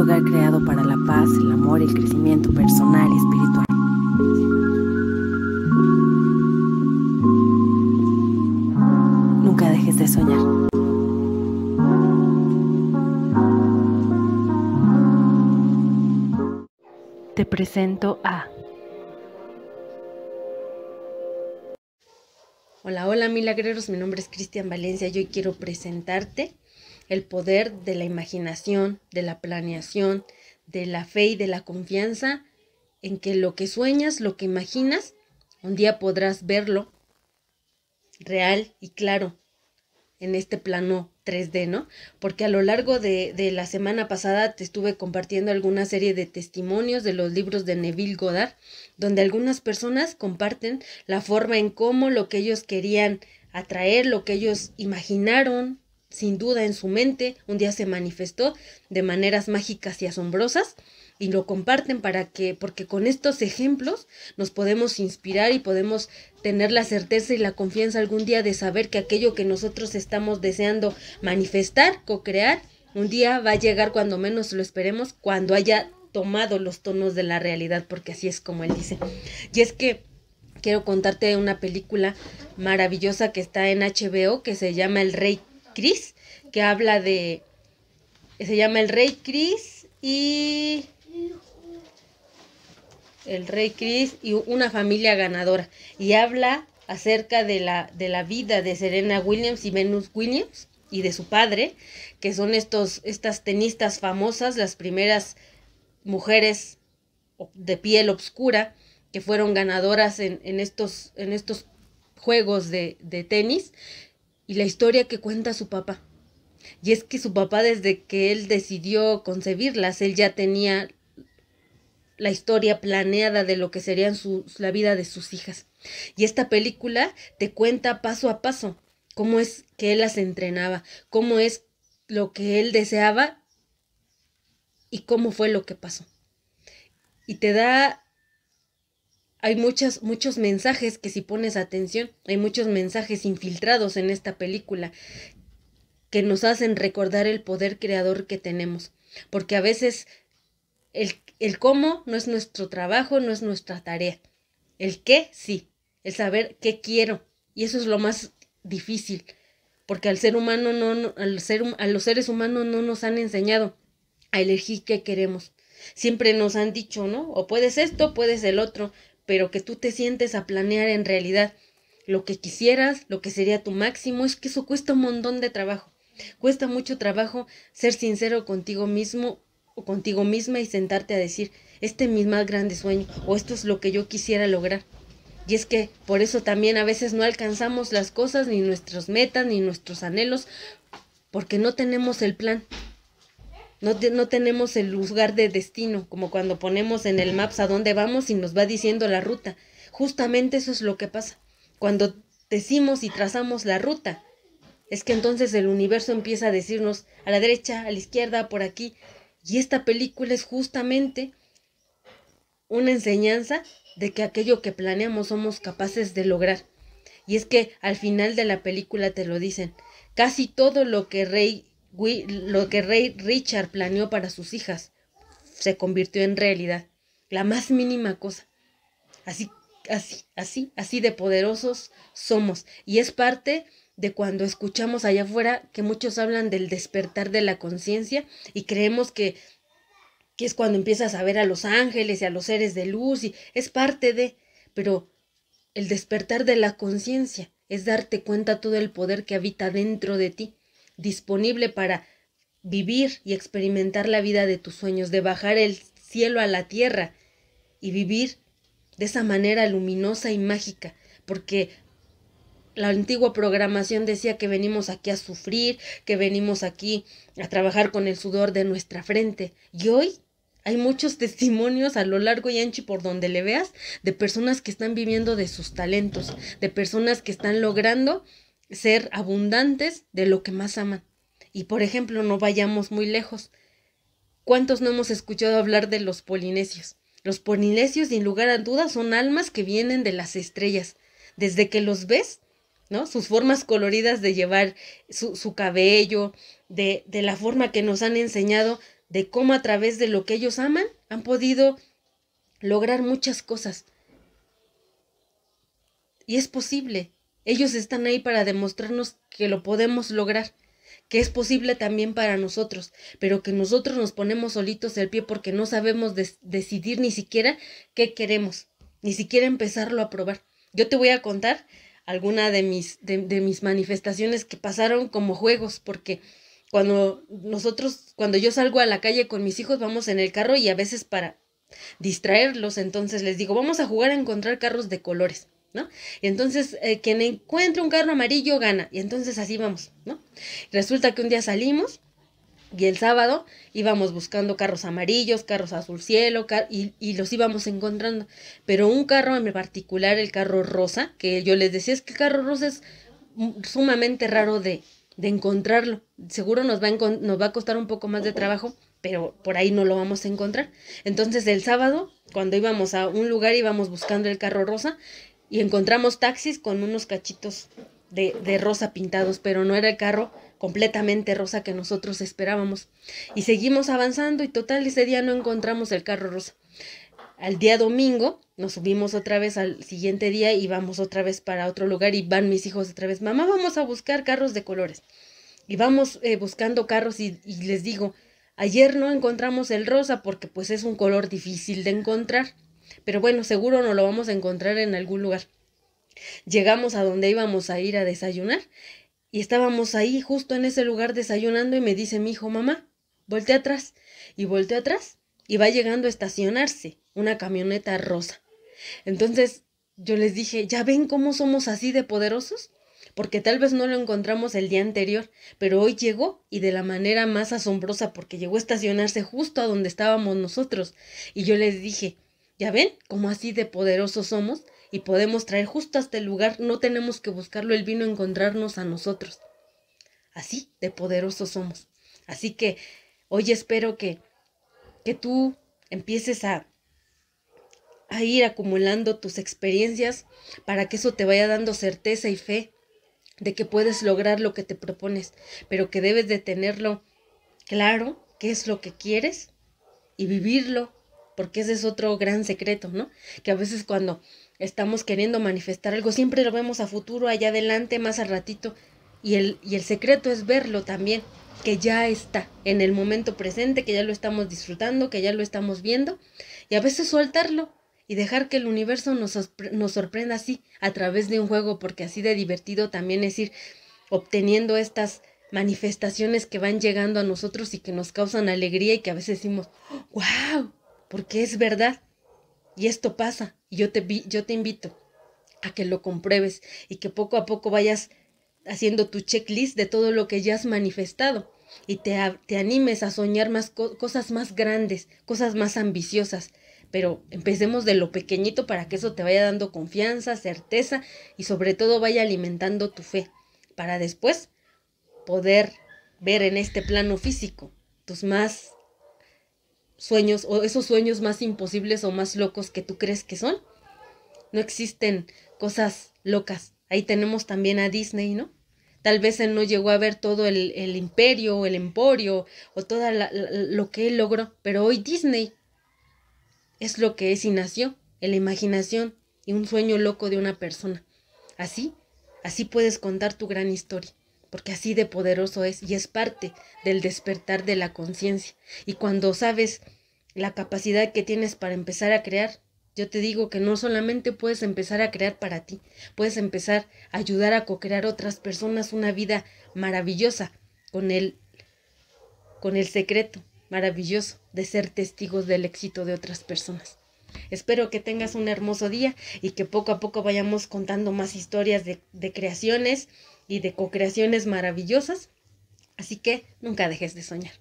lugar creado para la paz, el amor, y el crecimiento personal y espiritual. Nunca dejes de soñar. Te presento a... Hola, hola milagreros, mi nombre es Cristian Valencia y hoy quiero presentarte el poder de la imaginación, de la planeación, de la fe y de la confianza en que lo que sueñas, lo que imaginas, un día podrás verlo real y claro en este plano 3D, ¿no? Porque a lo largo de, de, la semana pasada te estuve compartiendo alguna serie de testimonios de los libros de Neville Goddard, donde algunas personas comparten la forma en cómo lo que ellos querían atraer, lo que ellos imaginaron, sin duda en su mente, un día se manifestó de maneras mágicas y asombrosas y lo comparten para que, porque con estos ejemplos nos podemos inspirar y podemos tener la certeza y la confianza algún día de saber que aquello que nosotros estamos deseando manifestar, co-crear, un día va a llegar cuando menos lo esperemos, cuando haya tomado los tonos de la realidad, porque así es como él dice. Y es que quiero contarte una película maravillosa que está en HBO que se llama El Rey que habla de... Se llama El Rey Chris y... El Rey Chris y una familia ganadora. Y habla acerca de la, de la vida de Serena Williams y Venus Williams y de su padre, que son estos, estas tenistas famosas, las primeras mujeres de piel oscura que fueron ganadoras en, en estos, en estos juegos de, de tenis y la historia que cuenta su papá. Y es que su papá desde que él decidió concebirlas, él ya tenía la historia planeada de lo que sería la vida de sus hijas. Y esta película te cuenta paso a paso cómo es que él las entrenaba, cómo es lo que él deseaba y cómo fue lo que pasó. Y te da hay muchas, muchos mensajes que si pones atención, hay muchos mensajes infiltrados en esta película que nos hacen recordar el poder creador que tenemos. Porque a veces el, el cómo no es nuestro trabajo, no es nuestra tarea. El qué sí, el saber qué quiero. Y eso es lo más difícil, porque al ser humano al ser, a los seres humanos no nos han enseñado a elegir qué queremos. Siempre nos han dicho, ¿no? O puedes esto, puedes el otro, pero que tú te sientes a planear en realidad lo que quisieras, lo que sería tu máximo, es que eso cuesta un montón de trabajo. Cuesta mucho trabajo ser sincero contigo mismo o contigo misma y sentarte a decir, este es mi más grande sueño o esto es lo que yo quisiera lograr. Y es que por eso también a veces no alcanzamos las cosas, ni nuestras metas, ni nuestros anhelos, porque no tenemos el plan, no, tenemos el lugar de destino, como cuando ponemos en el maps a dónde vamos y nos va diciendo la ruta. Justamente eso es lo que pasa. Cuando decimos y trazamos la ruta, es que entonces el universo empieza a decirnos a la derecha, a la izquierda, por aquí. Y esta película es justamente una enseñanza de que aquello que planeamos somos capaces de lograr. Y es que al final de la película te lo dicen. Casi todo lo que Rey lo que Rey Richard planeó para sus hijas se convirtió en realidad. La más mínima cosa. Así, así, así, así de poderosos somos. Y es parte de cuando escuchamos allá afuera que muchos hablan del despertar de la conciencia y creemos que, que es cuando empiezas a ver a los ángeles y a los seres de luz y es parte de, pero el despertar de la conciencia es darte cuenta todo el poder que habita dentro de ti disponible para vivir y experimentar la vida de tus sueños, de bajar el cielo a la tierra y vivir de esa manera luminosa y mágica, porque la antigua programación decía que venimos aquí a sufrir, que venimos aquí a trabajar con el sudor de nuestra frente. Y hoy hay muchos testimonios a lo largo y ancho y por donde le veas de personas que están viviendo de sus talentos, de personas que están logrando ser abundantes de lo que más aman. Y por ejemplo, no vayamos muy lejos. ¿Cuántos no hemos escuchado hablar de los polinesios? Los polinesios, sin lugar a dudas, son almas que vienen de las estrellas. Desde que los ves, ¿no? Sus formas coloridas de llevar su, cabello, de la forma que nos han enseñado, de cómo a través de lo que ellos aman han podido lograr muchas cosas. Y es posible, ellos están ahí para demostrarnos que lo podemos lograr, que es posible también para nosotros, pero que nosotros nos ponemos solitos el pie porque no sabemos decidir ni siquiera qué queremos, ni siquiera empezarlo a probar. Yo te voy a contar alguna de mis, de mis manifestaciones que pasaron como juegos, porque cuando nosotros, cuando yo salgo a la calle con mis hijos, vamos en el carro y a veces para distraerlos, entonces les digo, vamos a jugar a encontrar carros de colores. Y entonces eh, quien encuentre un carro amarillo gana. Y entonces así vamos, ¿no? Resulta que un día salimos y el sábado íbamos buscando carros amarillos, carros azul cielo, y, los íbamos encontrando. Pero un carro en particular, el carro rosa, que yo les decía es que el carro rosa es sumamente raro de, encontrarlo. Seguro nos va, nos va a costar un poco más de trabajo, pero por ahí no lo vamos a encontrar. Entonces el sábado, cuando íbamos a un lugar, íbamos buscando el carro rosa y encontramos taxis con unos cachitos de, rosa pintados, pero no era el carro completamente rosa que nosotros esperábamos. Y seguimos avanzando y total ese día no encontramos el carro rosa. Al día domingo nos subimos otra vez al siguiente día y vamos otra vez para otro lugar y van mis hijos otra vez, mamá, vamos a buscar carros de colores. Y vamos eh, buscando carros y, y les digo, ayer no encontramos el rosa porque pues es un color difícil de encontrar. Pero bueno, seguro no lo vamos a encontrar en algún lugar. Llegamos a donde íbamos a ir a desayunar y estábamos ahí justo en ese lugar desayunando y me dice mi hijo, mamá, voltea atrás. Y volteé atrás y va llegando a estacionarse una camioneta rosa. Entonces yo les dije, ¿ya ven cómo somos así de poderosos? Porque tal vez no lo encontramos el día anterior, pero hoy llegó y de la manera más asombrosa porque llegó a estacionarse justo a donde estábamos nosotros. Y yo les dije, ¿Ya ven como así de poderosos somos? Y podemos traer justo hasta el este lugar, no tenemos que buscarlo, el vino a encontrarnos a nosotros. Así de poderosos somos. Así que hoy espero que, que tú empieces a, a ir acumulando tus experiencias para que eso te vaya dando certeza y fe de que puedes lograr lo que te propones, pero que debes de tenerlo claro, qué es lo que quieres y vivirlo porque ese es otro gran secreto, ¿no? Que a veces cuando estamos queriendo manifestar algo, siempre lo vemos a futuro, allá adelante, más al ratito, y el, y el secreto es verlo también, que ya está en el momento presente, que ya lo estamos disfrutando, que ya lo estamos viendo, y a veces soltarlo y dejar que el universo nos, nos sorprenda así, a través de un juego, porque así de divertido también es ir obteniendo estas manifestaciones que van llegando a nosotros y que nos causan alegría y que a veces decimos, wow, porque es verdad. Y esto pasa, y yo te, yo te invito a que lo compruebes y que poco a poco vayas haciendo tu checklist de todo lo que ya has manifestado y te, animes a soñar más cosas más grandes, cosas más ambiciosas. Pero empecemos de lo pequeñito para que eso te vaya dando confianza, certeza y sobre todo vaya alimentando tu fe, para después poder ver en este plano físico tus más sueños o esos sueños más imposibles o más locos que tú crees que son. No existen cosas locas. Ahí tenemos también a Disney, ¿no? Tal vez él no llegó a ver todo el, imperio imperio, el emporio o todo lo que él logró, pero hoy Disney es lo que es y nació, en la imaginación y un sueño loco de una persona. Así, así puedes contar tu gran historia porque así de poderoso es y es parte del despertar de la conciencia. Y cuando sabes la capacidad que tienes para empezar a crear, yo te digo que no solamente puedes empezar a crear para ti, puedes empezar a ayudar a co-crear otras personas una vida maravillosa con el, con el secreto maravilloso de ser testigos del éxito de otras personas. Espero que tengas un hermoso día y que poco a poco vayamos contando más historias de, de creaciones, y de co-creaciones maravillosas. Así que nunca dejes de soñar.